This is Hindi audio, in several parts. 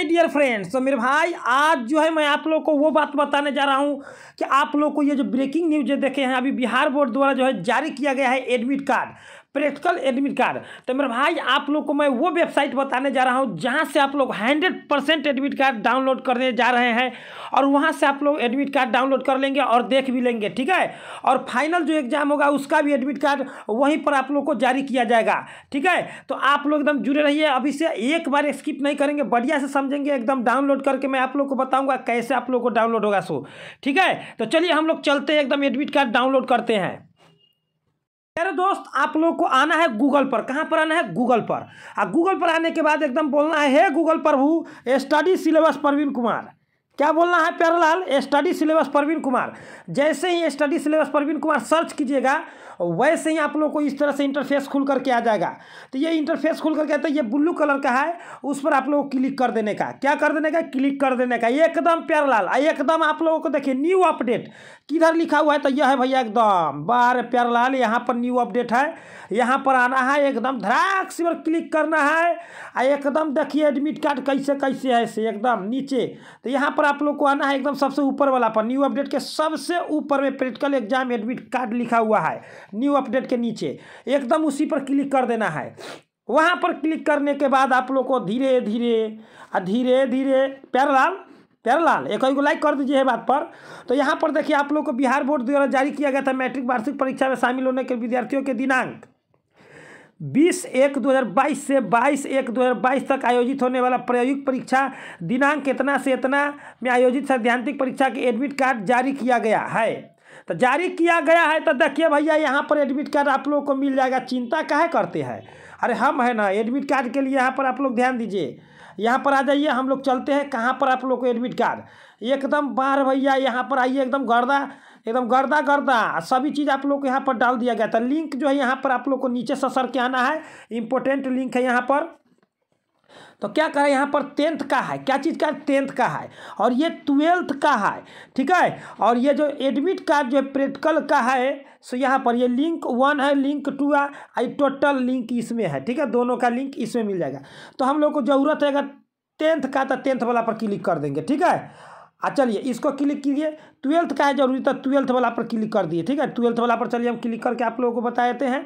माय डियर फ्रेंड्स तो मेरे भाई आज जो है मैं आप लोग को वो बात बताने जा रहा हूँ कि आप लोग को ये जो ब्रेकिंग न्यूज देखे हैं अभी बिहार बोर्ड द्वारा जो है जारी किया गया है admit card practical admit card तो मेरे भाई आप लोग को मैं वो वेबसाइट बताने जा रहा हूँ जहाँ से आप लोग hundred percent admit card download करने जा रहे हैं और वहाँ से आप लोग एडमिट कार्ड डाउनलोड कर लेंगे और देख भी लेंगे ठीक है और फाइनल जो एग्जाम होगा उसका भी एडमिट कार्ड वहीं पर आप लोग को जारी किया जाएगा ठीक है तो आप लोग एकदम जुड़े रहिए अभी से एक बार स्किप नहीं करेंगे बढ़िया से समझेंगे एकदम डाउनलोड करके मैं आप लोग को बताऊँगा कैसे आप लोग को डाउनलोड होगा सो ठीक है तो चलिए हम लोग चलते हैं एकदम एडमिट कार्ड डाउनलोड करते हैं मेरे दोस्त आप लोग को आना है गूगल पर कहाँ पर आना है गूगल पर आ गूगल पर आने के बाद एकदम बोलना है हे गूगल प्रभु स्टडी सिलेबस प्रवीण कुमार क्या बोलना है प्यारालाल स्टडी सिलेबस प्रवीण कुमार जैसे ही study syllabus Praveen Kumar search कीजिएगा वैसे ही आप लोग को इस तरह से इंटरफेस खुल करके आ जाएगा तो ये इंटरफेस खुल करके आता है ये ब्लू कलर का है उस पर आप लोगों को क्लिक कर देने का क्या कर देने का क्लिक कर देने का एकदम प्यारालाल एकदम आप लोगों को देखिए न्यू अपडेट किधर लिखा हुआ है तो यह है भैया एकदम बार प्यारालाल यहाँ पर न्यू अपडेट है यहाँ पर आना है एकदम धड़ाक से क्लिक करना है एकदम देखिए एडमिट कार्ड कैसे कैसे है एकदम नीचे तो यहाँ पर आप लोग को आना है एकदम सबसे ऊपर वाला पर न्यू अपडेट के सबसे ऊपर में प्रैक्टिकल एग्जाम एडमिट कार्ड लिखा हुआ है न्यू अपडेट के नीचे एकदम उसी पर क्लिक कर देना है वहाँ पर क्लिक करने के बाद आप लोग को धीरे धीरे धीरे धीरे प्यारालाल प्यारालाल एक को लाइक कर दीजिए बात पर तो यहाँ पर देखिए आप लोग को बिहार बोर्ड द्वारा जारी किया गया था मैट्रिक वार्षिक परीक्षा में शामिल होने के विद्यार्थियों के दिनांक बीस एक दो हज़ार बाईस से बाईस एक दो हज़ार बाईस तक आयोजित होने वाला प्रायोगिक परीक्षा दिनांक इतना से इतना में आयोजित सैद्धांतिक परीक्षा के एडमिट कार्ड जारी किया गया है तो जारी किया गया है तो देखिए भैया यहाँ पर एडमिट कार्ड आप लोगों को मिल जाएगा चिंता काहे करते हैं अरे हम है ना एडमिट कार्ड के लिए यहाँ पर आप लोग ध्यान दीजिए यहाँ पर आ जाइए हम लोग चलते हैं कहाँ पर आप लोग को एडमिट कार्ड एकदम बाहर भैया यहाँ पर आइए एकदम गर्दा एकदम गर्दा गर्दा सभी चीज़ आप लोग को यहाँ पर डाल दिया गया था लिंक जो है यहाँ पर आप लोग को नीचे ससर के आना है इम्पोर्टेंट लिंक है यहाँ पर तो क्या करें यहाँ पर टेंथ का है क्या चीज़ का है टेंथ का है और ये ट्वेल्थ का है ठीक है और ये जो एडमिट कार्ड जो है प्रैक्टिकल का है सो यहाँ पर ये लिंक वन है लिंक टू है आई टोटल लिंक इसमें है ठीक है दोनों का लिंक इसमें मिल जाएगा तो हम लोग को ज़रूरत है अगर टेंथ का तो टेंथ वाला पर क्लिक कर देंगे ठीक है चलिए इसको क्लिक कीजिए ट्वेल्थ का है जरूरी तो ट्वेल्थ वाला पर क्लिक कर दिए ठीक है ट्वेल्थ वाला पर चलिए हम क्लिक करके आप लोगों को बता देते हैं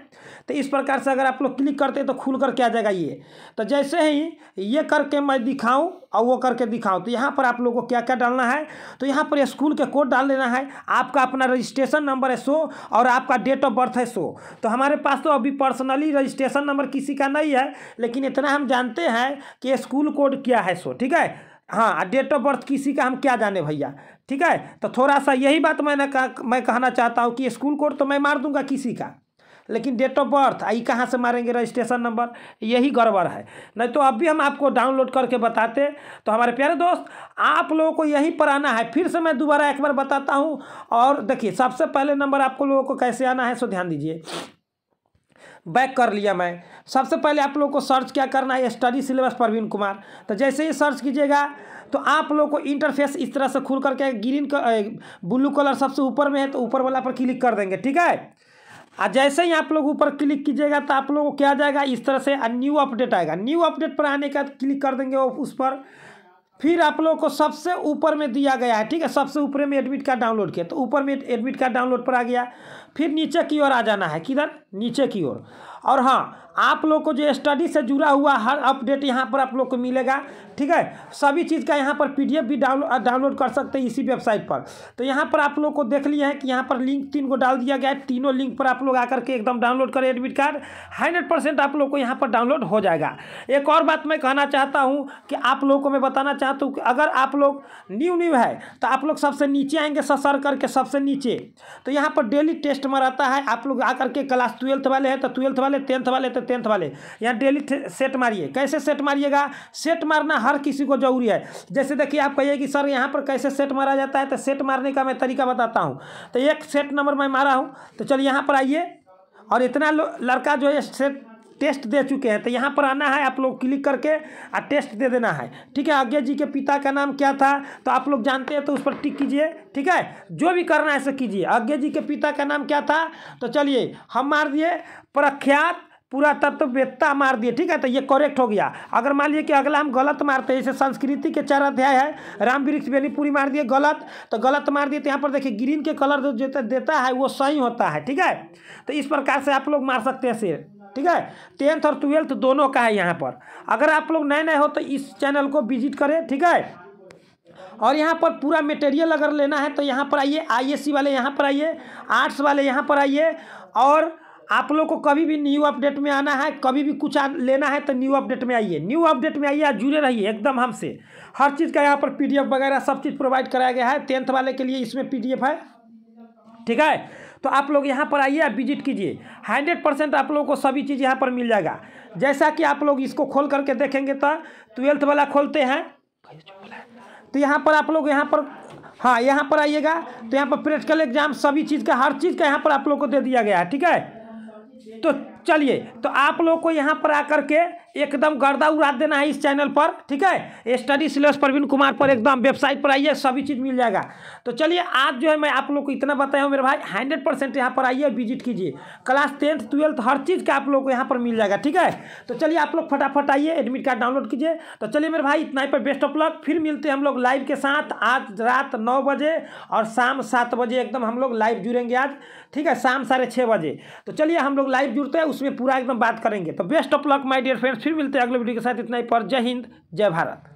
तो इस प्रकार से अगर आप लोग क्लिक करते हैं तो खुल कर क्या जाएगा ये तो जैसे ही ये करके मैं दिखाऊं और वो करके दिखाऊं तो यहाँ पर आप लोगों को क्या क्या डालना है तो यहाँ पर स्कूल के कोड डाल देना है आपका अपना रजिस्ट्रेशन नंबर है सो और आपका डेट ऑफ बर्थ है सो तो हमारे पास तो अभी पर्सनली रजिस्ट्रेशन नंबर किसी का नहीं है लेकिन इतना हम जानते हैं कि स्कूल कोड क्या है सो ठीक है हाँ डेट ऑफ बर्थ किसी का हम क्या जाने भैया ठीक है तो थोड़ा सा यही बात मैंने कहा मैं कहना चाहता हूँ कि स्कूल कोड तो मैं मार दूंगा किसी का लेकिन डेट ऑफ बर्थ आई कहाँ से मारेंगे रजिस्ट्रेशन नंबर यही गड़बड़ है नहीं तो अब भी हम आपको डाउनलोड करके बताते तो हमारे प्यारे दोस्त आप लोगों को यही पर आना है फिर से मैं दोबारा एक बार बताता हूँ और देखिए सबसे पहले नंबर आपको लोगों को कैसे आना है सो ध्यान दीजिए बैक कर लिया मैं सबसे पहले आप लोग को सर्च क्या करना है स्टडी सिलेबस प्रवीण कुमार तो जैसे ही सर्च कीजिएगा तो आप लोग को इंटरफेस इस तरह से खुल करके ग्रीन कर, ब्लू कलर सबसे ऊपर में है तो ऊपर वाला पर क्लिक कर देंगे ठीक है और जैसे ही आप लोग ऊपर क्लिक कीजिएगा तो आप लोगों को क्या जाएगा इस तरह से न्यू अपडेट आएगा न्यू अपडेट पर आने के बाद क्लिक कर देंगे उस पर फिर आप लोगों को सबसे ऊपर में दिया गया है ठीक है सबसे ऊपर में एडमिट कार्ड डाउनलोड किया तो ऊपर में एडमिट कार्ड डाउनलोड पर आ गया फिर नीचे की ओर आ जाना है किधर नीचे की ओर और हाँ आप लोग को जो स्टडी से जुड़ा हुआ हर अपडेट यहाँ पर आप लोग को मिलेगा ठीक है सभी चीज़ का यहाँ पर पीडीएफ भी डाउनलोड डाउनलोड कर सकते हैं इसी वेबसाइट पर तो यहाँ पर आप लोग को देख लिया है कि यहाँ पर लिंक तीन को डाल दिया गया है तीनों लिंक पर आप लोग आकर के एकदम डाउनलोड करें एडमिट कार्ड हंड्रेड परसेंट आप लोग को यहाँ पर डाउनलोड हो जाएगा एक और बात मैं कहना चाहता हूँ कि आप लोग को मैं बताना चाहता हूँ कि अगर आप लोग न्यू न्यू है तो आप लोग सबसे नीचे आएंगे ससर करके सबसे नीचे तो यहाँ पर डेली टेस्ट में रहता है आप लोग आकर के क्लास ट्वेल्थ वाले हैं तो ट्वेल्थ वाले वाले टेंथ वाले तो टेंथ वाले यहाँ डेली सेट मारिए कैसे सेट मारिएगा सेट मारना हर किसी को जरूरी है जैसे देखिए आप कहिए कि सर यहाँ पर कैसे सेट मारा जाता है तो सेट मारने का मैं तरीका बताता हूँ तो एक सेट नंबर मैं मारा हूँ तो चलिए यहाँ पर आइए और इतना लड़का जो है सेट टेस्ट दे चुके हैं तो यहाँ पर आना है आप लोग क्लिक करके और टेस्ट दे देना है ठीक है आज्ञा जी के पिता का नाम क्या था तो आप लोग जानते हैं तो उस पर टिक कीजिए ठीक है जो भी करना है ऐसे कीजिए आज्ञा जी के पिता का नाम क्या था तो चलिए हम मार दिए प्रख्यात पूरा तत्ववेत्ता तो मार दिए ठीक है तो ये करेक्ट हो गया अगर मान लीजिए कि अगला हम गलत मारते हैं जैसे संस्कृति के चार अध्याय है राम वृक्ष बेनीपुरी मार दिए गलत तो गलत मार दिए तो यहाँ पर देखिए ग्रीन के कलर जो देता है वो सही होता है ठीक है तो इस प्रकार से आप लोग मार सकते हैं सिर ठीक है टेंथ और ट्वेल्थ दोनों का है यहाँ पर अगर आप लोग नए नए हो तो इस चैनल को विजिट करें ठीक है और यहाँ पर पूरा मटेरियल अगर लेना है तो यहाँ पर आइए आईएससी वाले यहाँ पर आइए आर्ट्स वाले यहाँ पर आइए और आप लोग को कभी भी न्यू अपडेट में आना है कभी भी कुछ लेना है तो न्यू अपडेट में आइए न्यू अपडेट में आइए आप जुड़े रहिए एकदम हमसे हर चीज़ का यहाँ पर पीडीएफ वगैरह सब चीज़ प्रोवाइड कराया गया है टेंथ वाले के लिए इसमें पीडीएफ है ठीक है तो आप लोग यहाँ पर आइए आप विजिट कीजिए हंड्रेड परसेंट आप लोगों को सभी चीज़ यहाँ पर मिल जाएगा जैसा कि आप लोग इसको खोल करके देखेंगे तो ट्वेल्थ वाला खोलते हैं तो यहाँ पर आप लोग यहाँ पर हाँ यहाँ पर आइएगा तो यहाँ पर प्रैक्टिकल एग्जाम सभी चीज़ का हर चीज़ का यहाँ पर आप लोग को दे दिया गया है ठीक है तो चलिए तो आप लोग को यहाँ पर आकर के एकदम गर्दा उड़ा देना है इस चैनल पर ठीक है स्टडी सिलेबस प्रवीण कुमार पर एकदम वेबसाइट पर आइए सभी चीज़ मिल जाएगा तो चलिए आज जो है मैं आप लोग को इतना बताया हूँ मेरे भाई हंड्रेड परसेंट यहाँ पर आइए विजिट कीजिए क्लास टेंथ ट्वेल्थ हर चीज़ का आप लोग को यहाँ पर मिल जाएगा ठीक है तो चलिए आप लोग फटाफट आइए एडमिट कार्ड डाउनलोड कीजिए तो चलिए मेरे भाई इतना ही पर बेस्ट ऑफ लक फिर मिलते हैं हम लोग लाइव के साथ आज रात नौ बजे और शाम सात बजे एकदम हम लोग लाइव जुड़ेंगे आज ठीक है शाम साढ़े बजे तो चलिए हम लोग लाइव लाइव जुड़ते हैं उसमें पूरा एकदम बात करेंगे तो best of luck my dear friends फिर मिलते हैं अगले वीडियो के साथ इतना ही पर जय हिंद जय भारत